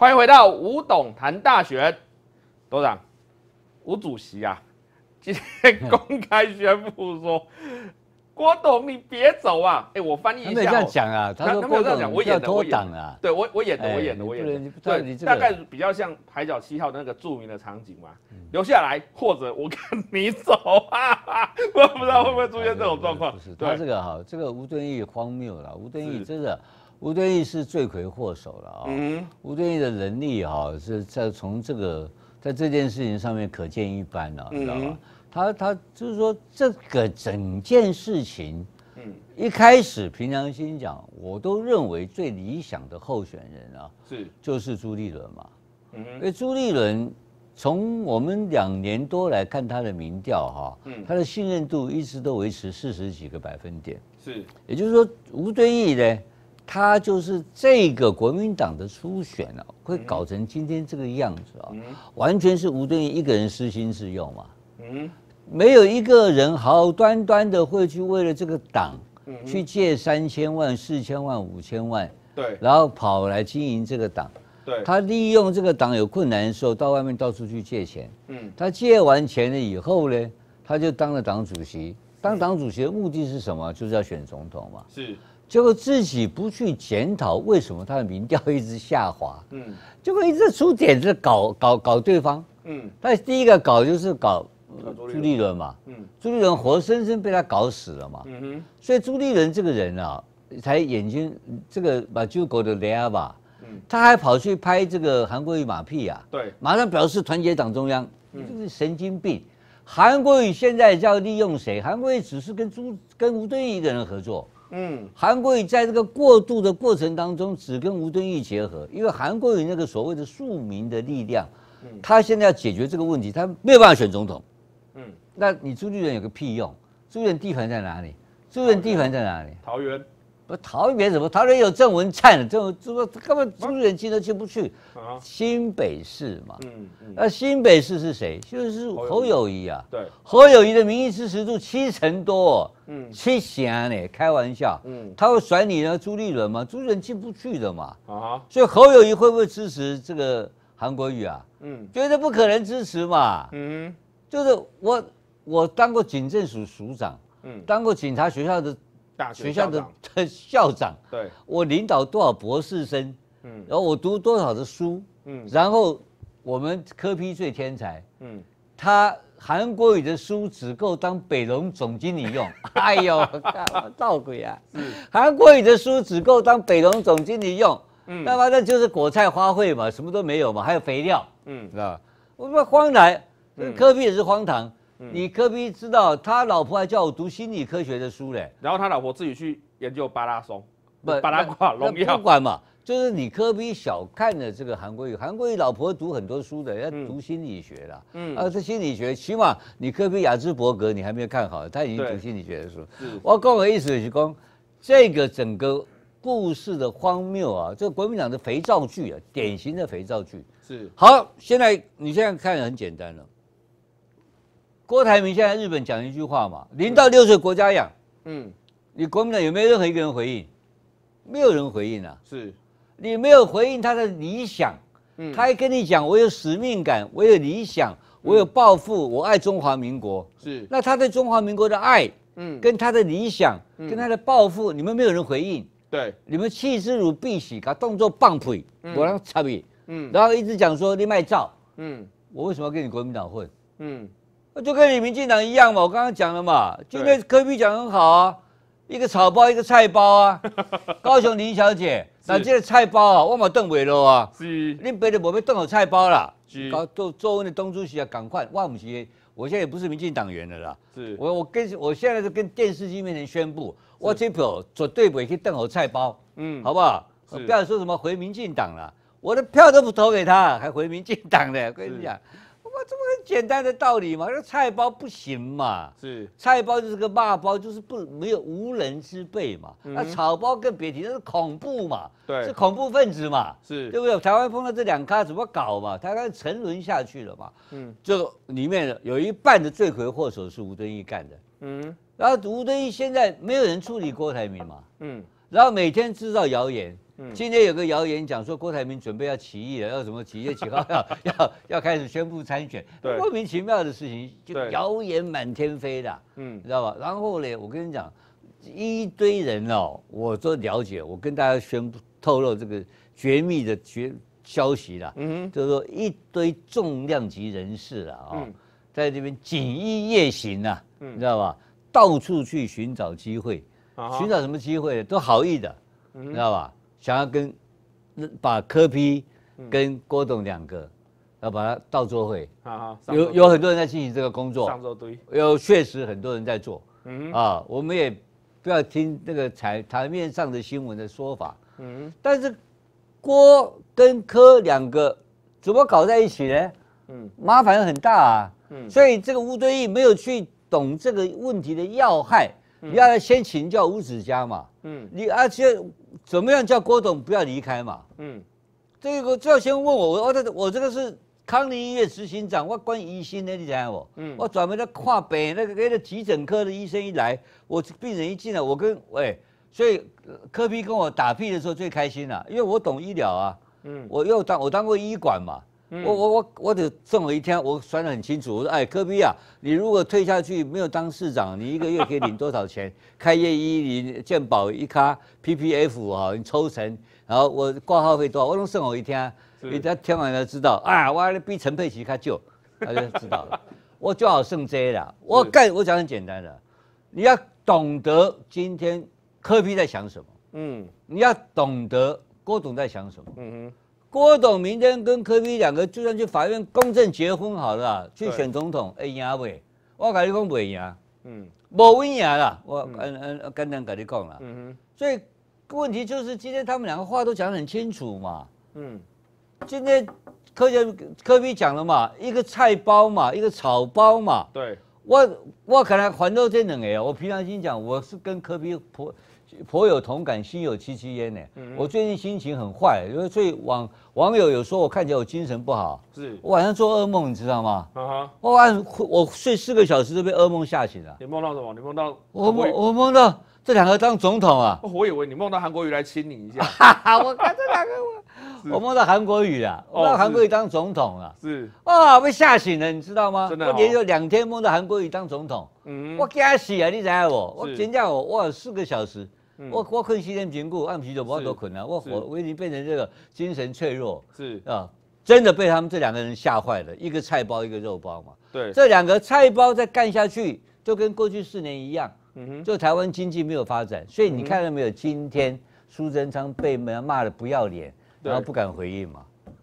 欢迎回到吴董谈大学。董事长吴主席啊，今天公开宣布说：“郭董，你别走啊！”哎，我翻译一没有这样讲啊，他他没有这样讲，我演的我演的，对我我演的我演的我演的，对，大概比较像《海角七号》那个著名的场景嘛，留下来或者我看你走啊，我不知道会不会出现这种状况。不是，他这个哈，这个吴敦义荒谬了，吴敦义真的。吴敦义是罪魁祸首了啊！吴敦义的能力哈，是在从这个在这件事情上面可见一斑了，知道吗？他他就是说，这个整件事情，嗯，一开始平常心讲，我都认为最理想的候选人啊，是就是朱立伦嘛。因为朱立伦从我们两年多来看他的民调哈，嗯，他的信任度一直都维持四十几个百分点，是，也就是说，吴敦义呢。他就是这个国民党的初选啊，会搞成今天这个样子啊，完全是吴敦义一个人私心自用嘛。嗯，没有一个人好端端的会去为了这个党，去借三千万、四千万、五千万。对，然后跑来经营这个党。对，他利用这个党有困难的时候，到外面到处去借钱。嗯，他借完钱了以后呢，他就当了党主席。当党主席的目的是什么？就是要选总统嘛。是。结果自己不去检讨为什么他的民调一直下滑，嗯，结果一直出点子搞搞搞对方，嗯，他第一个搞就是搞朱立伦嘛，嗯，朱立伦活生生被他搞死了嘛，嗯哼，所以朱立伦这个人啊，才眼睛这个把朱狗的雷阿吧，嗯，他还跑去拍这个韩国瑜马屁啊，对，马上表示团结党中央，嗯，就是神经病。韩国瑜现在要利用谁？韩国瑜只是跟朱跟吴敦义一个人合作。嗯，韩国瑜在这个过渡的过程当中，只跟吴敦义结合，因为韩国瑜那个所谓的庶民的力量，他现在要解决这个问题，他没有办法选总统。嗯，那你朱立伦有个屁用？朱立伦地盘在哪里？朱立伦地盘在哪里？桃园。不桃园怎么？桃园有郑文灿，郑这个根本朱立伦进都进不去？新北市嘛，嗯，那新北市是谁？就是侯友谊啊，对，侯友谊的民意支持度七成多，嗯，七成呢？开玩笑，嗯，他会甩你呢朱立伦吗？朱立伦进不去的嘛，啊，所以侯友谊会不会支持这个韩国瑜啊？嗯，绝对不可能支持嘛，嗯，就是我我当过警政署署长，嗯，当过警察学校的。学校的的 校长，对，我领导多少博士生，嗯，然后我读多少的书，嗯，然后我们柯批最天才，嗯，他韩国语的书只够当北农总经理用，哎呦，他妈造鬼啊，韩国语的书只够当北农总经理用，嗯，他妈就是果菜花卉嘛，什么都没有嘛，还有肥料，嗯，是吧？我说荒唐，柯皮也是荒唐。你科比知道，他老婆还叫我读心理科学的书嘞。然后他老婆自己去研究巴拉松，不，巴拉松要 不管嘛。就是你科比小看了这个韩国宇，韩国宇老婆读很多书的，要读心理学啦。嗯啊，这心理学起码你科比雅兹伯格你还没有看好，他已经读心理学的书。我讲的意思是讲这个整个故事的荒谬啊，这国民党的肥皂剧啊，典型的肥皂剧。是。好，现在你现在看很简单了。郭台铭现在日本讲一句话嘛，零到六岁国家养，嗯，你国民党有没有任何一个人回应？没有人回应啊。是，你没有回应他的理想，嗯，他还跟你讲，我有使命感，我有理想，我有抱负，我爱中华民国。是，那他对中华民国的爱，嗯，跟他的理想，跟他的抱负，你们没有人回应。对，你们弃之如敝屣，他动作棒腿，我让插你，嗯，然后一直讲说你卖照，嗯，我为什么要跟你国民党混？嗯。就跟你民进党一样嘛，我刚刚讲了嘛，今天科比讲很好啊，一个草包一个菜包啊，高雄林小姐，那这个菜包啊？万马炖伟了啊？是，你背的我没炖好菜包了。是，搞周周恩的东主席啊，赶快万主席，我现在也不是民进党员了啦。是，我我跟我现在是跟电视机面前宣布，我这票绝对不去炖好菜包，嗯，好不好？不要说什么回民进党了，我的票都不投给他，还回民进党的，我跟你讲。这么简单的道理嘛，那菜包不行嘛，是菜包就是个骂包，就是不没有无人之辈嘛，那草包更别提，那是恐怖嘛，对，是恐怖分子嘛，是，对不对？台湾碰到这两咖怎么搞嘛？台湾沉沦下去了嘛，嗯，就里面的有一半的罪魁祸首是吴敦义干的，嗯，然后吴敦义现在没有人处理郭台铭嘛，嗯，然后每天制造谣言。今天有个谣言讲说郭台铭准备要起义了，要什么起业起号要 要要开始宣布参选，莫名其妙的事情，就谣言满天飞的，嗯，知道吧？然后呢，我跟你讲，一堆人哦，我都了解，我跟大家宣布透露这个绝密的绝消息了，嗯哼，就是说一堆重量级人士啊，在这边锦衣夜行啊，嗯，知道吧？到处去寻找机会，寻找什么机会都好意的，你知道吧？想要跟把柯批跟郭董两个要把它倒桌会，有有很多人在进行这个工作。上堆有确实很多人在做，啊，我们也不要听那个台台面上的新闻的说法。嗯，但是郭跟柯两个怎么搞在一起呢？嗯，麻烦很大啊。嗯，所以这个吴敦义没有去懂这个问题的要害，你要先请教吴子嘉嘛。嗯，你而且。怎么样叫郭董不要离开嘛？嗯，这个就要先问我，我我这我这个是康宁医院执行长，我关医心的，你懂我？嗯，我专门在跨北那个那个急诊科的医生一来，我病人一进来，我跟哎，所以科比跟我打屁的时候最开心了，因为我懂医疗啊，嗯，我又当我当过医管嘛。我我我我得送我一天，我算得很清楚。我说，哎，科比啊，你如果退下去没有当市长，你一个月可以领多少钱？开业一你鉴宝一卡，PPF 啊，你抽成，然后我挂号费多少？我能送我一天，你他天晚上知道啊，我逼陈佩琪他就他就知道了。我就好剩这了，我干，我讲很简单的，你要懂得今天科比在想什么，嗯，你要懂得郭总在想什么，嗯哼。郭董明天跟科比两个就算去法院公证结婚好了，去选总统，会赢不我跟你讲不会赢，嗯，不危赢啦，我嗯嗯跟跟你讲啦，嗯嗯，所以问题就是今天他们两个话都讲得很清楚嘛，嗯，今天科比科比讲了嘛，一个菜包嘛，一个草包嘛，对。我我可能环这两个哎，我平常心讲，我是跟科比颇颇有同感，心有戚戚焉呢。我最近心情很坏，因为最网网友有说我看起来我精神不好，是我晚上做噩梦，你知道吗？啊我晚我睡四个小时都被噩梦吓醒了。你梦到什么？你梦到我梦我梦到这两个当总统啊？我以为你梦到韩国瑜来亲你一下。哈哈，我看这两个我。我梦到韩国语了，梦到韩国语当总统了，是啊，被吓醒了，你知道吗？我连续两天梦到韩国语当总统，嗯，我惊死啊！你知道我，我尖叫，我我四个小时，我我困七天，评估按啤酒，我多困啊！我我我已经变成这个精神脆弱，是啊，真的被他们这两个人吓坏了，一个菜包，一个肉包嘛。对，这两个菜包再干下去，就跟过去四年一样，嗯哼，就台湾经济没有发展。所以你看到没有？今天苏贞昌被骂的不要脸。然后不敢回应嘛，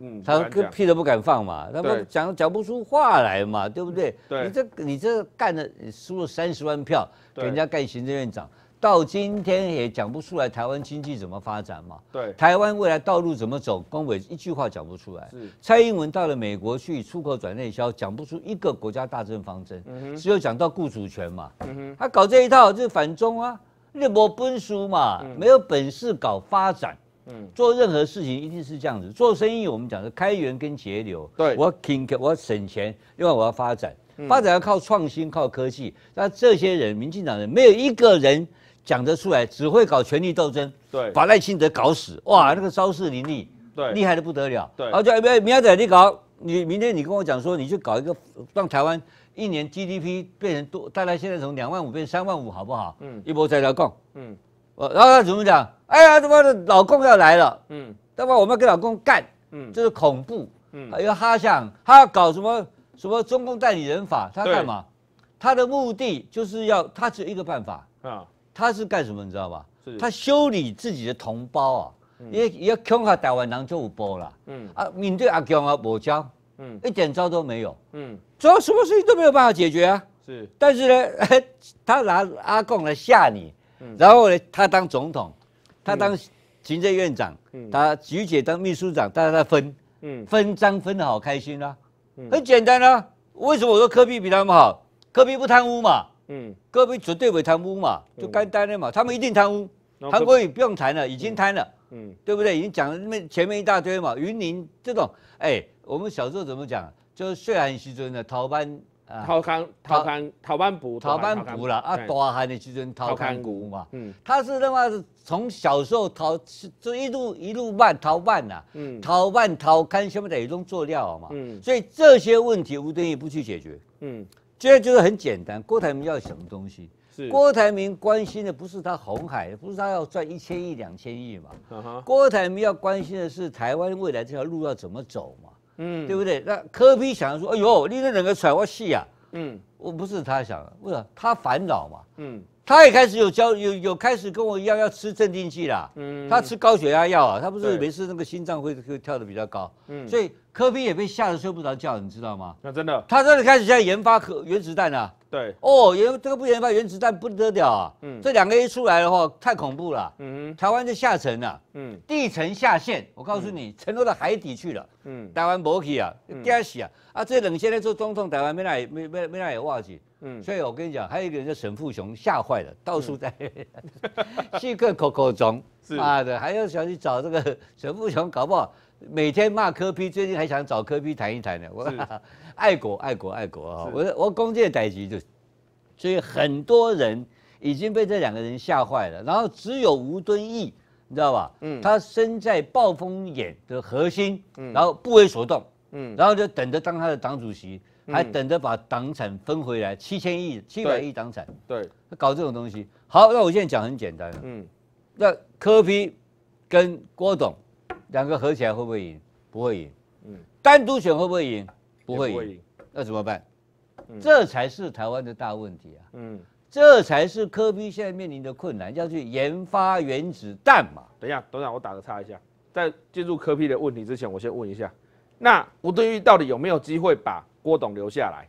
嗯，他屁都不敢放嘛，他讲讲不出话来嘛，对不对？你这你这干了输了三十万票，给人家干行政院长，到今天也讲不出来台湾经济怎么发展嘛，对，台湾未来道路怎么走，公委一句话讲不出来。蔡英文到了美国去出口转内销，讲不出一个国家大政方针，只有讲到雇主权嘛，他搞这一套就是反中啊，日薄奔书嘛，没有本事搞发展。做任何事情一定是这样子，做生意我们讲的开源跟节流。对我，要我要省钱，另外我要发展，发展要靠创新，靠科技。那这些人，民进党人，没有一个人讲得出来，只会搞权力斗争。对，把赖清德搞死，哇，那个招式林立，对，厉害的不得了。对，而且明天你搞，你明天你跟我讲说，你去搞一个，让台湾一年 GDP 变成多，大概现在从两万五变三万五，好不好？嗯，一波再来讲。嗯。然后他怎么讲？哎呀，他妈的，老公要来了，嗯，那么我们要跟老公干，嗯，就是恐怖，嗯，因为他想他要搞什么什么中共代理人法，他干嘛？他的目的就是要他只有一个办法，啊，他是干什么？你知道吧？他修理自己的同胞啊，也也恐吓台湾人就不波了，嗯，啊，面对阿强啊，无招，嗯，一点招都没有，嗯，做什么事情都没有办法解决啊，是，但是呢，他拿阿贡来吓你。然后呢，他当总统，他当行政院长，他菊姐当秘书长，大家在分，嗯，分赃分的好开心啊，很简单啊。为什么我说科比比他们好？科比不贪污嘛，嗯，科比绝对没贪污嘛，就干干的嘛。他们一定贪污。韩国瑜不用谈了，已经贪了，嗯，对不对？已经讲了那前面一大堆嘛，云林这种，哎，我们小时候怎么讲？就是血汗牺牲的逃班。掏坑、掏坑、掏班补掏班补了啊！大汉的去种掏坑谷嘛。嗯，他是他妈是从小时候淘就一路一路办逃办呐。嗯，办逃淘坑，现的也用做料嘛。嗯，所以这些问题吴敦义不去解决。嗯，这就是很简单，郭台铭要什么东西？是郭台铭关心的不是他红海，不是他要赚一千亿、两千亿嘛？嗯郭台铭要关心的是台湾未来这条路要怎么走嘛？嗯，对不对？那科比想说：“哎呦，你那两个甩我戏啊！”嗯，我不是他想，不是他烦恼嘛。嗯。他也开始有交有有开始跟我一样要吃镇定剂啦，他吃高血压药啊，他不是每次那个心脏会会跳的比较高，所以柯宾也被吓得睡不着觉，你知道吗？那真的，他真的开始在研发核原子弹了。对，哦，研这个不研发原子弹不得了啊，嗯，这两个一出来的话太恐怖了，嗯，台湾就下沉了，嗯，地层下陷，我告诉你，沉落到海底去了，嗯，台湾 b l 啊，掉死啊，啊，这冷现在做总统，台湾没来没没没奈何子。嗯，所以我跟你讲，还有一个人叫沈富雄，吓坏了，到处在细 个口口中，妈的，还要想去找这个沈富雄，搞不好每天骂柯比，最近还想找柯比谈一谈呢。我爱国，爱国，爱国啊！我我攻箭待局，就所以很多人已经被这两个人吓坏了，然后只有吴敦义，你知道吧？嗯，他身在暴风眼的核心，嗯，然后不为所动，嗯，然后就等着当他的党主席。还等着把党产分回来，七千亿、七百亿党产，对，搞这种东西。好，那我现在讲很简单嗯，那柯比跟郭董两个合起来会不会赢？不会赢。嗯，单独选会不会赢？不会赢。那怎么办？这才是台湾的大问题啊。嗯，这才是柯比现在面临的困难，要去研发原子弹嘛？等一下，董事长，我打个岔一下。在进入柯比的问题之前，我先问一下，那吴敦义到底有没有机会把？郭董留下来，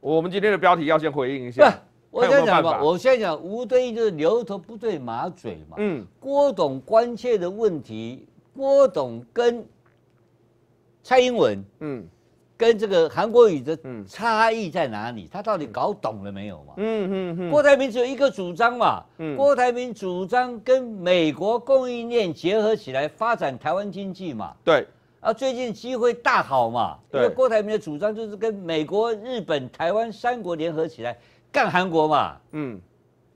我们今天的标题要先回应一下。我先讲吧。我先讲，吴敦义就是牛头不对马嘴嘛。嗯，郭董关切的问题，郭董跟蔡英文，嗯，跟这个韩国瑜的差异在哪里？他到底搞懂了没有嘛？嗯嗯嗯。郭台铭只有一个主张嘛？嗯，郭台铭主张跟美国供应链结合起来发展台湾经济嘛？对。啊，最近机会大好嘛，因为郭台铭的主张就是跟美国、日本、台湾三国联合起来干韩国嘛。嗯，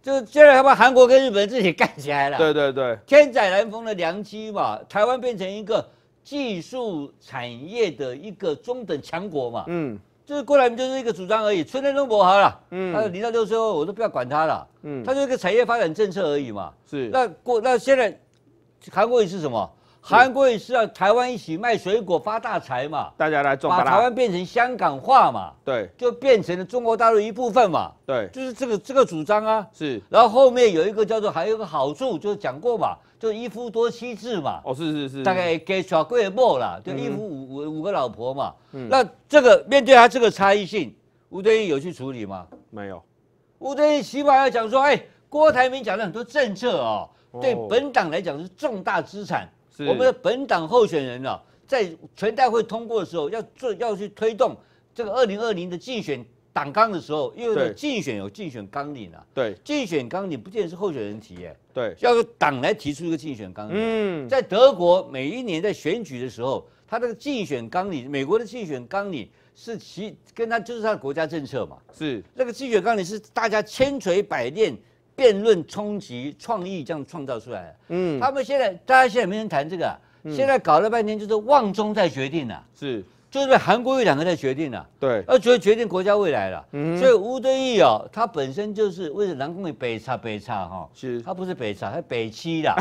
就是现在他把韩国跟日本自己干起来了。对对对，天灾难逢的良机嘛，台湾变成一个技术产业的一个中等强国嘛。嗯，就是郭台铭就是一个主张而已，春天都饱好了。嗯，零到六岁后我都不要管他了。嗯，他就是一个产业发展政策而已嘛。是。那郭那现在韩国语是什么？韩国也是要台湾一起卖水果发大财嘛？大家来种，把台湾变成香港化嘛？对，就变成了中国大陆一部分嘛？对，就是这个这个主张啊。是。然后后面有一个叫做还有个好处，就是讲过嘛，就一夫多妻制嘛。哦，是是是。大概给小贵莫啦，就一夫五五五个老婆嘛。嗯。那这个面对他这个差异性，吴敦义有去处理吗？没有。吴敦义起码要讲说，哎，郭台铭讲了很多政策哦对本党来讲是重大资产。我们的本党候选人啊，在全代会通过的时候要做要去推动这个二零二零的竞选党纲的时候，因为竞选有竞选纲领啊。对。竞选纲领不见得是候选人提耶。对。要党来提出一个竞选纲领。嗯。在德国，每一年在选举的时候，他那个竞选纲领，美国的竞选纲领是其跟他就是他国家政策嘛。是。那个竞选纲领是大家千锤百炼。辩论、冲击、创意，这样创造出来的。嗯，他们现在，大家现在没人谈这个。现在搞了半天就是旺中在决定了，是，就是韩国有两个在决定了。对，要决决定国家未来了。嗯，所以吴敦义哦，他本身就是为了南宫北北差北差哈。是，他不是北差，他北七的，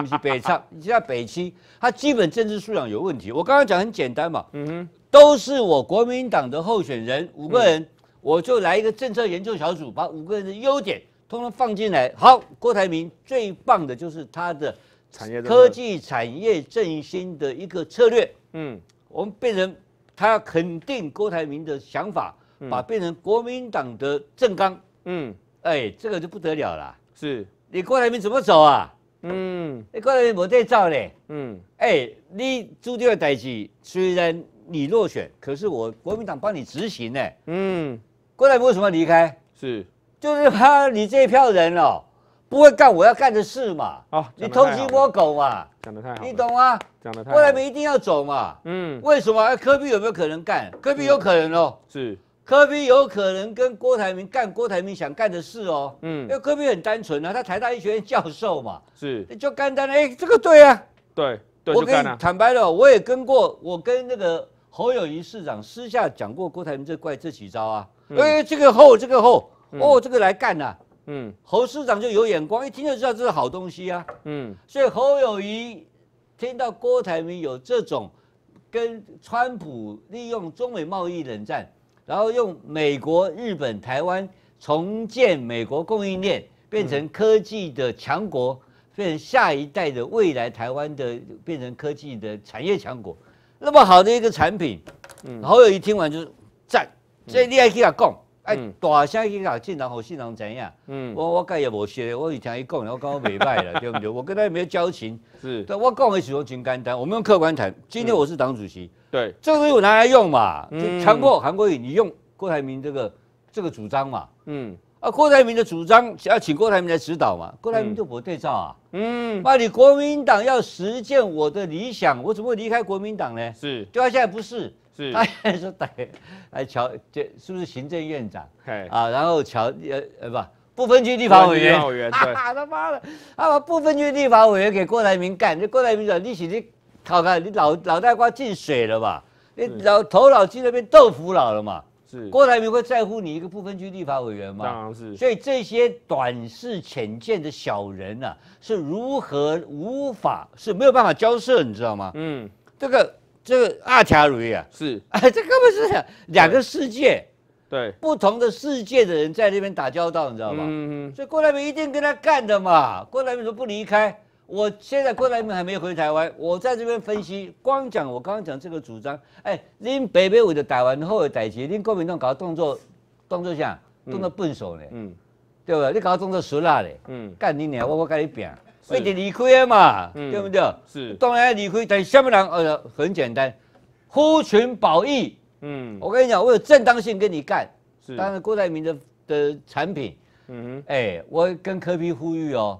不 是北差。你像北七，他基本政治素养有问题。我刚刚讲很简单嘛。嗯哼，都是我国民党的候选人五个人，我就来一个政策研究小组，把五个人的优点。通通放进来，好，郭台铭最棒的就是他的产业科技产业振兴的一个策略。嗯，我们变成他肯定郭台铭的想法，把变成国民党的政纲。嗯，哎，这个就不得了了。是，你郭台铭怎么走啊？嗯，你郭台铭没在走呢。嗯，哎，你朱定的代机，虽然你落选，可是我国民党帮你执行呢。嗯，郭台铭为什么离开？是。就是怕你这一票人哦，不会干我要干的事嘛？啊，你偷鸡摸狗嘛？讲得太好，你懂吗？讲得太好，郭台铭一定要走嘛？嗯，为什么？科比有没有可能干？科比有可能哦，是，科比有可能跟郭台铭干郭台铭想干的事哦。嗯，因为科比很单纯啊，他台大医学院教授嘛，是，就干单哎，这个对啊，对，我跟你坦白了，我也跟过，我跟那个侯友谊市长私下讲过郭台铭这怪这几招啊，哎，这个后这个后。哦，这个来干呐！嗯，侯市长就有眼光，一听就知道这是好东西啊。嗯，所以侯友谊听到郭台铭有这种跟川普利用中美贸易冷战，然后用美国、日本、台湾重建美国供应链，变成科技的强国，变成下一代的未来台湾的变成科技的产业强国，那么好的一个产品，嗯，侯友谊听完就是赞，所以可以要供。哎，大声去讲，进，量让新人怎样？嗯，我我介也无说，我以前伊讲，我讲我未歹啦，对不对？我跟他也没有交情。是，我讲的时候情感单。我们用客观谈，今天我是党主席。对，这个我拿来用嘛？强迫韩国瑜你用郭台铭这个这个主张嘛？嗯，啊，郭台铭的主张要请郭台铭来指导嘛？郭台铭就不对照啊？嗯，那你国民党要实践我的理想，我怎么会离开国民党呢？是，对啊，现在不是。是，他也说对，来乔，这是不是行政院长？啊，然后乔，呃，不，不分区立法委员，啊 他妈的，啊，不分区立法委员给郭台铭干，这郭台铭讲，你去你，看你脑脑袋瓜进水了吧？你脑头脑进那边豆腐脑了嘛？是，郭台铭会在乎你一个不分区立法委员吗？当然是。所以这些短视浅见的小人呐，是如何无法是没有办法交涉，你知道吗？嗯，这个。这个二条路啊，是，哎，这根本是两个世界，对，不同的世界的人在那边打交道，你知道吗？嗯嗯。所以郭台铭一定跟他干的嘛，郭台铭说不离开？我现在郭台铭还没回台湾，我在这边分析，光讲我刚刚讲这个主张，哎，恁北北为了打完后的台志，恁国民党搞动作，动作像动作笨手呢？嗯，对不？对？你搞动作熟辣嘞？嗯，干你呢？我我跟你拼。所以你理亏嘛，对不对？是，当然理亏，但下面人，呃很简单，呼群保义。嗯，我跟你讲，我有正当性跟你干，是。但是郭台铭的的产品，嗯，哎，我跟柯比呼吁哦，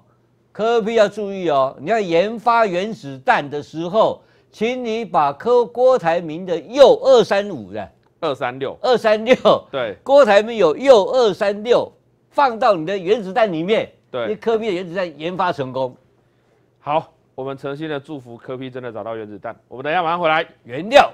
柯比要注意哦，你要研发原子弹的时候，请你把柯郭台铭的右二三五的，二三六，二三六，对，郭台铭有右二三六，放到你的原子弹里面。对，因为科比的原子弹研发成功，好，我们诚心的祝福科比真的找到原子弹。我们等一下马上回来原料。